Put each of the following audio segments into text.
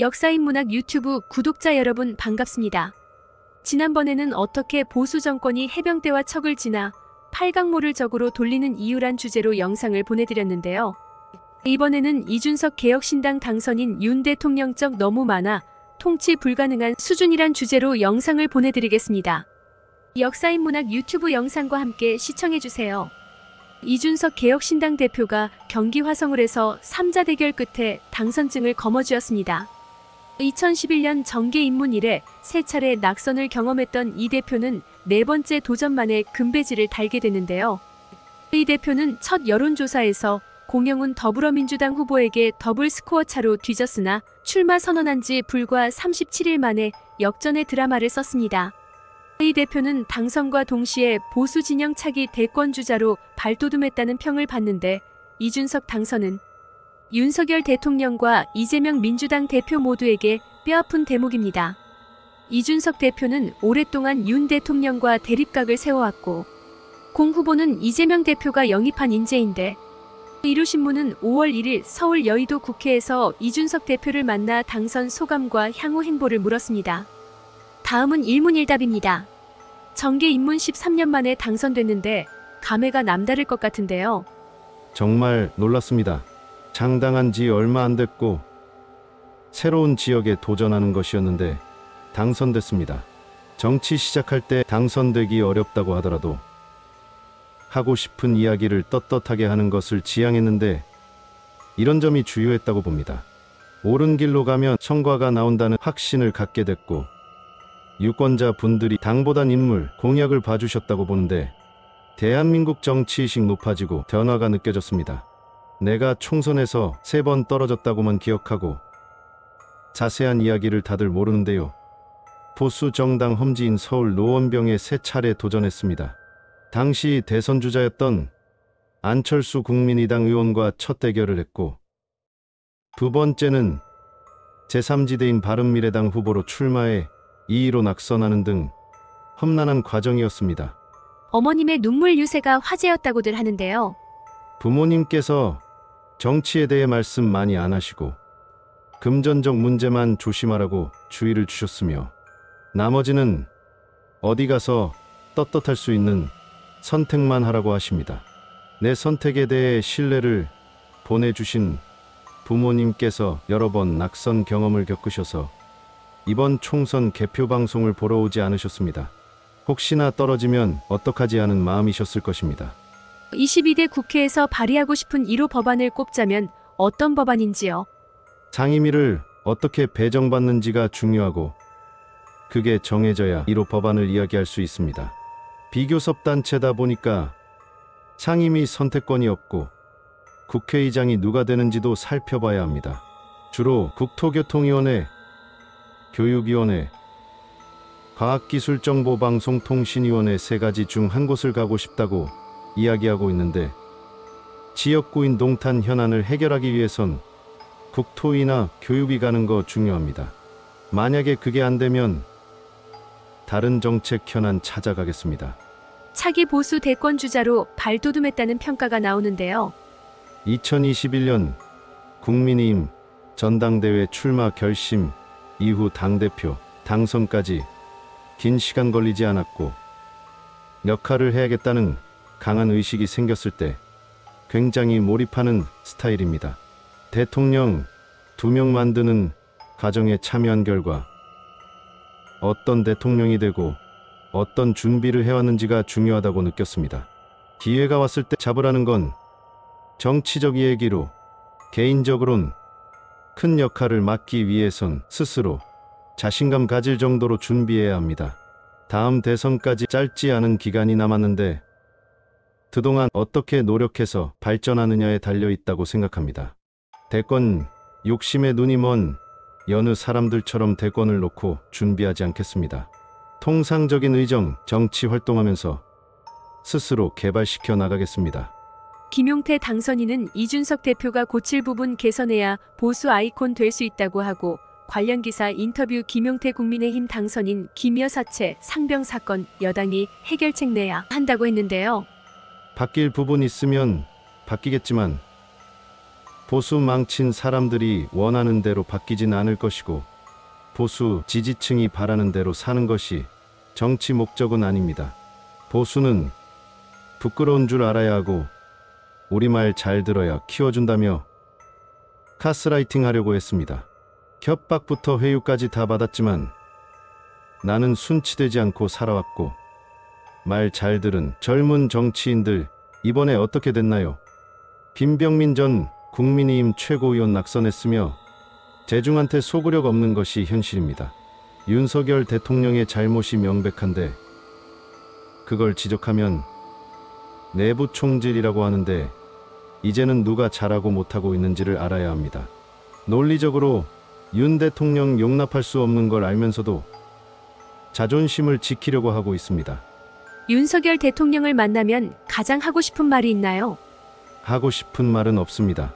역사인문학 유튜브 구독자 여러분 반갑습니다. 지난번에는 어떻게 보수 정권이 해병대와 척을 지나 팔강모를 적으로 돌리는 이유란 주제로 영상을 보내드렸는데요. 이번에는 이준석 개혁신당 당선인 윤 대통령적 너무 많아 통치 불가능한 수준이란 주제로 영상을 보내드리겠습니다. 역사인문학 유튜브 영상과 함께 시청해주세요. 이준석 개혁신당 대표가 경기 화성을해서 3자 대결 끝에 당선증을 거머쥐었습니다. 2011년 정계 입문 이래 세 차례 낙선을 경험했던 이 대표는 네 번째 도전 만에 금배지를 달게 되는데요. 이 대표는 첫 여론조사에서 공영훈 더불어민주당 후보에게 더블 스코어 차로 뒤졌으나 출마 선언한 지 불과 37일 만에 역전의 드라마를 썼습니다. 이 대표는 당선과 동시에 보수 진영 차기 대권 주자로 발돋움했다는 평을 받는데 이준석 당선은 윤석열 대통령과 이재명 민주당 대표 모두에게 뼈아픈 대목입니다. 이준석 대표는 오랫동안 윤 대통령과 대립각을 세워왔고 공 후보는 이재명 대표가 영입한 인재인데 이루신문은 5월 1일 서울 여의도 국회에서 이준석 대표를 만나 당선 소감과 향후 행보를 물었습니다. 다음은 일문일답입니다. 정계 입문 13년 만에 당선됐는데 감회가 남다를 것 같은데요. 정말 놀랐습니다. 장당한 지 얼마 안 됐고 새로운 지역에 도전하는 것이었는데 당선됐습니다. 정치 시작할 때 당선되기 어렵다고 하더라도 하고 싶은 이야기를 떳떳하게 하는 것을 지향했는데 이런 점이 주요했다고 봅니다. 옳은 길로 가면 성과가 나온다는 확신을 갖게 됐고 유권자 분들이 당보단 인물, 공약을 봐주셨다고 보는데 대한민국 정치의식 높아지고 변화가 느껴졌습니다. 내가 총선에서 세 번 떨어졌다고만 기억하고 자세한 이야기를 다들 모르는데요. 보수 정당 험지인 서울 노원병에 세 차례 도전했습니다. 당시 대선 주자였던 안철수 국민의당 의원과 첫 대결을 했고 두 번째는 제3지대인 바른미래당 후보로 출마해 2위로 낙선하는 등 험난한 과정이었습니다. 어머님의 눈물 유세가 화제였다고들 하는데요. 부모님께서 정치에 대해 말씀 많이 안 하시고 금전적 문제만 조심하라고 주의를 주셨으며 나머지는 어디 가서 떳떳할 수 있는 선택만 하라고 하십니다. 내 선택에 대해 신뢰를 보내주신 부모님께서 여러 번 낙선 경험을 겪으셔서 이번 총선 개표 방송을 보러 오지 않으셨습니다. 혹시나 떨어지면 어떡하지 않은 마음이셨을 것입니다. 22대 국회에서 발의하고 싶은 1호 법안을 꼽자면 어떤 법안인지요? 상임위를 어떻게 배정받는지가 중요하고 그게 정해져야 1호 법안을 이야기할 수 있습니다. 비교섭 단체다 보니까 상임위 선택권이 없고 국회의장이 누가 되는지도 살펴봐야 합니다. 주로 국토교통위원회, 교육위원회, 과학기술정보방송통신위원회 세 가지 중 한 곳을 가고 싶다고 이야기하고 있는데 지역구인 동탄 현안을 해결하기 위해선 국토위나 교육이 가는 거 중요합니다. 만약에 그게 안 되면 다른 정책 현안 찾아가겠습니다. 차기 보수 대권 주자로 발돋움했다는 평가가 나오는데요. 2021년 국민의힘 전당대회 출마 결심 이후 당대표 당선까지 긴 시간 걸리지 않았고 역할을 해야겠다는 강한 의식이 생겼을 때 굉장히 몰입하는 스타일입니다. 대통령 두 명 만드는 가정에 참여한 결과 어떤 대통령이 되고 어떤 준비를 해왔는지가 중요하다고 느꼈습니다. 기회가 왔을 때 잡으라는 건 정치적 얘기로 개인적으론 큰 역할을 맡기 위해선 스스로 자신감 가질 정도로 준비해야 합니다. 다음 대선까지 짧지 않은 기간이 남았는데 그동안 어떻게 노력해서 발전하느냐에 달려 있다고 생각합니다. 대권 욕심에 눈이 먼 여느 사람들처럼 대권을 놓고 준비하지 않겠습니다. 통상적인 의정, 정치 활동하면서 스스로 개발시켜 나가겠습니다. 김용태 당선인은 이준석 대표가 고칠 부분 개선해야 보수 아이콘 될 수 있다고 하고 관련 기사 인터뷰 김용태 국민의힘 당선인 김여 사채 상병 사건 여당이 해결책 내야 한다고 했는데요. 바뀔 부분 있으면 바뀌겠지만 보수 망친 사람들이 원하는 대로 바뀌진 않을 것이고 보수 지지층이 바라는 대로 사는 것이 정치 목적은 아닙니다. 보수는 부끄러운 줄 알아야 하고 우리말 잘 들어야 키워준다며 카스라이팅 하려고 했습니다. 협박부터 회유까지 다 받았지만 나는 순치되지 않고 살아왔고 말잘 들은 젊은 정치인들 이번에 어떻게 됐나요? 김병민 전 국민의힘 최고위원 낙선했으며 대중한테 소으력 없는 것이 현실입니다. 윤석열 대통령의 잘못이 명백한데 그걸 지적하면 내부 총질이라고 하는데 이제는 누가 잘하고 못하고 있는지를 알아야 합니다. 논리적으로 윤 대통령 용납할 수 없는 걸 알면서도 자존심을 지키려고 하고 있습니다. 윤석열 대통령을 만나면 가장 하고 싶은 말이 있나요? 하고 싶은 말은 없습니다.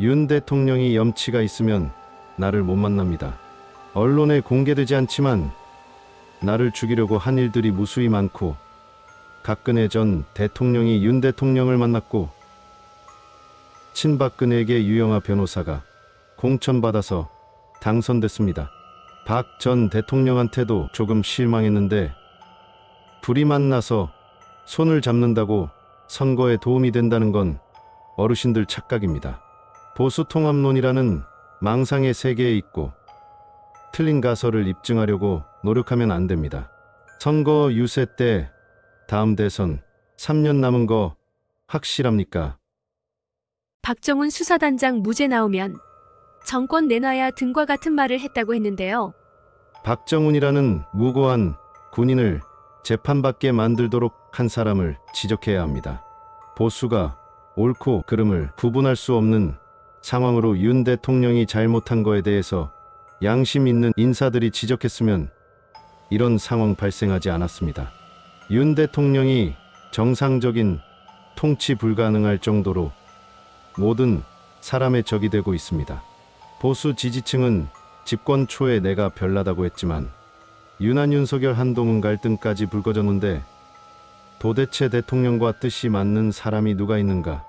윤 대통령이 염치가 있으면 나를 못 만납니다. 언론에 공개되지 않지만 나를 죽이려고 한 일들이 무수히 많고 박근혜 전 대통령이 윤 대통령을 만났고 친박근혜에게 유영아 변호사가 공천받아서 당선됐습니다. 박 전 대통령한테도 조금 실망했는데 둘이 만나서 손을 잡는다고 선거에 도움이 된다는 건 어르신들 착각입니다. 보수통합론이라는 망상의 세계에 있고 틀린 가설을 입증하려고 노력하면 안 됩니다. 선거 유세 때 다음 대선 3년 남은 거 확실합니까? 박정훈 수사단장 무죄 나오면 정권 내놔야 등과 같은 말을 했다고 했는데요. 박정훈이라는 무고한 군인을 재판받게 만들도록 한 사람을 지적해야 합니다. 보수가 옳고 그름을 구분할 수 없는 상황으로 윤 대통령이 잘못한 거에 대해서 양심 있는 인사들이 지적했으면 이런 상황 발생하지 않았습니다. 윤 대통령이 정상적인 통치 불가능할 정도로 모든 사람의 적이 되고 있습니다. 보수 지지층은 집권 초에 내가 별나다고 했지만 유난 윤석열 한동훈 갈등까지 불거졌는데 도대체 대통령과 뜻이 맞는 사람이 누가 있는가.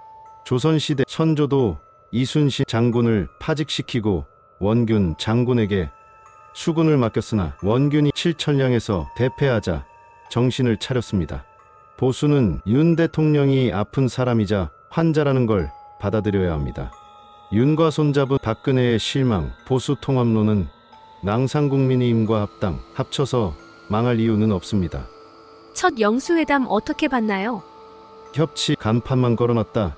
조선시대 선조도 이순신 장군을 파직시키고 원균 장군에게 수군을 맡겼으나 원균이 칠천량에서 대패하자 정신을 차렸습니다. 보수는 윤 대통령이 아픈 사람이자 환자라는 걸 받아들여야 합니다. 윤과 손잡은 박근혜의 실망, 보수 통합론은 낭상국민의힘과 합당, 합쳐서 망할 이유는 없습니다. 첫 영수회담 어떻게 봤나요? 협치 간판만 걸어놨다.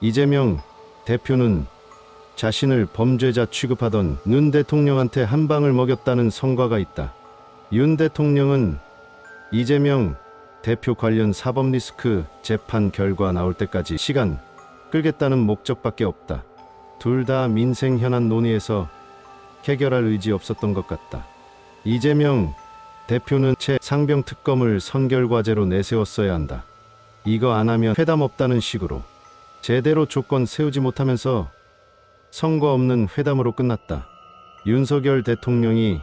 이재명 대표는 자신을 범죄자 취급하던 윤 대통령한테 한 방을 먹였다는 성과가 있다. 윤 대통령은 이재명 대표 관련 사법 리스크 재판 결과 나올 때까지 시간 끌겠다는 목적밖에 없다. 둘 다 민생 현안 논의에서 해결할 의지 없었던 것 같다. 이재명 대표는 채 상병 특검을 선결과제로 내세웠어야 한다. 이거 안 하면 회담 없다는 식으로 제대로 조건 세우지 못하면서 선거 없는 회담으로 끝났다. 윤석열 대통령이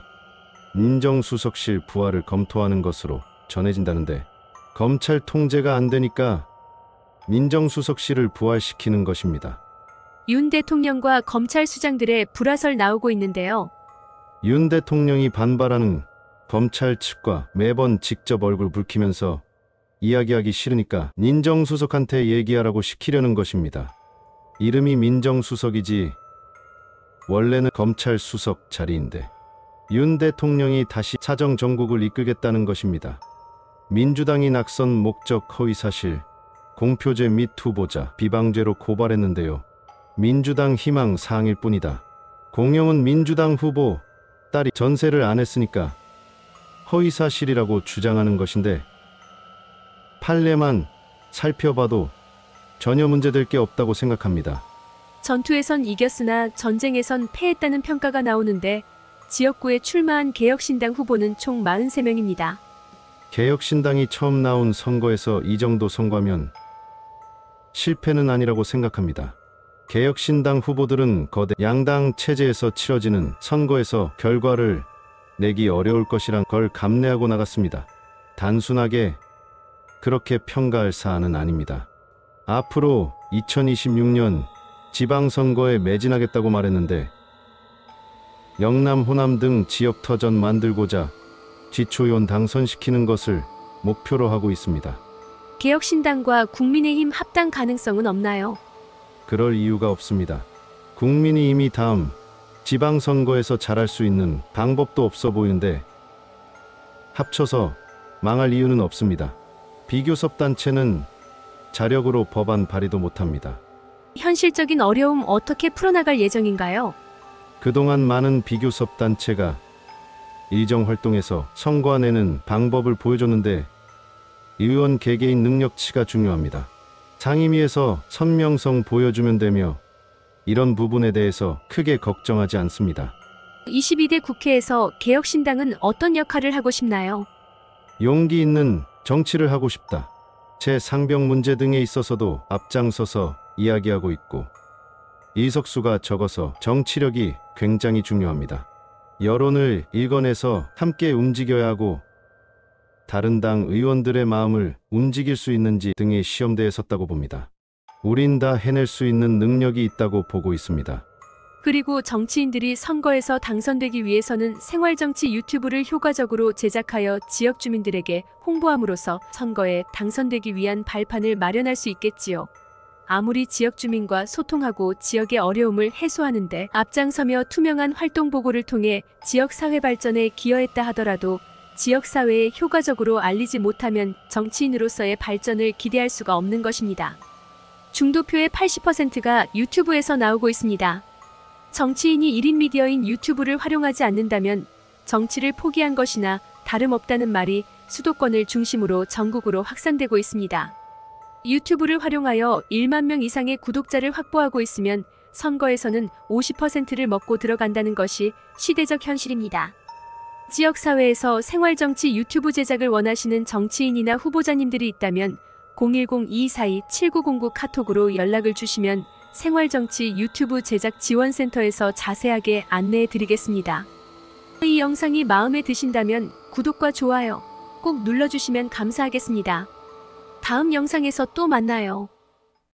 민정수석실 부활을 검토하는 것으로 전해진다는데 검찰 통제가 안 되니까 민정수석실을 부활시키는 것입니다. 윤 대통령과 검찰 수장들의 불화설 나오고 있는데요. 윤 대통령이 반발하는 검찰 측과 매번 직접 얼굴 붉히면서 이야기하기 싫으니까 민정수석한테 얘기하라고 시키려는 것입니다. 이름이 민정수석이지 원래는 검찰 수석 자리인데 윤 대통령이 다시 사정 정국을 이끌겠다는 것입니다. 민주당이 낙선 목적 허위사실, 공표제 및 후보자 비방죄로 고발했는데요. 민주당 희망 사항일 뿐이다. 공영은 민주당 후보 딸이 전세를 안 했으니까 허위사실이라고 주장하는 것인데 판례만 살펴봐도 전혀 문제될 게 없다고 생각합니다. 전투에선 이겼으나 전쟁에선 패했다는 평가가 나오는데 지역구에 출마한 개혁신당 후보는 총 43명입니다. 개혁신당이 처음 나온 선거에서 이 정도 선거면 실패는 아니라고 생각합니다. 개혁신당 후보들은 거대 양당 체제에서 치러지는 선거에서 결과를 내기 어려울 것이란 걸 감내하고 나갔습니다. 단순하게 그렇게 평가할 사안은 아닙니다. 앞으로 2026년 지방선거에 매진하겠다고 말했는데 영남, 호남 등 지역 터전 만들고자 지초연 당선시키는 것을 목표로 하고 있습니다. 개혁신당과 국민의힘 합당 가능성은 없나요? 그럴 이유가 없습니다. 국민이 이미 다음 지방선거에서 잘할 수 있는 방법도 없어 보이는데 합쳐서 망할 이유는 없습니다. 비교섭 단체는 자력으로 법안 발의도 못합니다. 현실적인 어려움 어떻게 풀어나갈 예정인가요? 그동안 많은 비교섭 단체가 일정 활동에서 선거안에는 방법을 보여줬는데 의원 개개인 능력치가 중요합니다. 장임위에서 선명성 보여주면 되며 이런 부분에 대해서 크게 걱정하지 않습니다. 22대 국회에서 개혁신당은 어떤 역할을 하고 싶나요? 용기 있는 정치를 하고 싶다. 제 상병 문제 등에 있어서도 앞장서서 이야기하고 있고 이석수가 적어서 정치력이 굉장히 중요합니다. 여론을 일관해서 함께 움직여야 하고 다른 당 의원들의 마음을 움직일 수 있는지 등이 시험대에 섰다고 봅니다. 우린 다 해낼 수 있는 능력이 있다고 보고 있습니다. 그리고 정치인들이 선거에서 당선되기 위해서는 생활정치 유튜브를 효과적으로 제작하여 지역 주민들에게 홍보함으로써 선거에 당선되기 위한 발판을 마련할 수 있겠지요. 아무리 지역 주민과 소통하고 지역의 어려움을 해소하는데 앞장서며 투명한 활동 보고를 통해 지역 사회 발전에 기여했다 하더라도 지역사회에 효과적으로 알리지 못하면 정치인으로서의 발전을 기대할 수가 없는 것입니다. 중도표의 80%가 유튜브에서 나오고 있습니다. 정치인이 1인 미디어인 유튜브를 활용하지 않는다면 정치를 포기한 것이나 다름없다는 말이 수도권을 중심으로 전국으로 확산되고 있습니다. 유튜브를 활용하여 1만 명 이상의 구독자를 확보하고 있으면 선거에서는 50%를 먹고 들어간다는 것이 시대적 현실입니다. 지역사회에서 생활정치 유튜브 제작을 원하시는 정치인이나 후보자님들이 있다면 010-242-7909 카톡으로 연락을 주시면 생활정치 유튜브 제작 지원센터에서 자세하게 안내해 드리겠습니다. 이 영상이 마음에 드신다면 구독과 좋아요 꼭 눌러주시면 감사하겠습니다. 다음 영상에서 또 만나요.